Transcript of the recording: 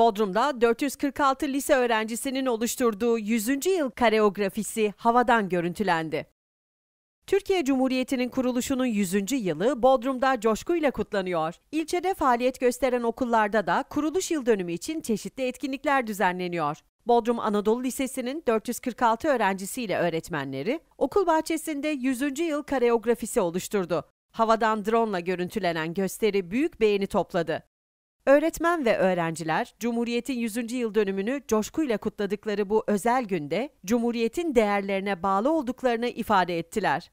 Bodrum'da 446 lise öğrencisinin oluşturduğu 100. yıl kareografisi havadan görüntülendi. Türkiye Cumhuriyeti'nin kuruluşunun 100. yılı Bodrum'da coşkuyla kutlanıyor. İlçede faaliyet gösteren okullarda da kuruluş yıl dönümü için çeşitli etkinlikler düzenleniyor. Bodrum Anadolu Lisesi'nin 446 öğrencisiyle öğretmenleri okul bahçesinde 100. yıl kareografisi oluşturdu. Havadan drone ile görüntülenen gösteri büyük beğeni topladı. Öğretmen ve öğrenciler Cumhuriyet'in 100. yıl dönümünü coşkuyla kutladıkları bu özel günde Cumhuriyet'in değerlerine bağlı olduklarını ifade ettiler.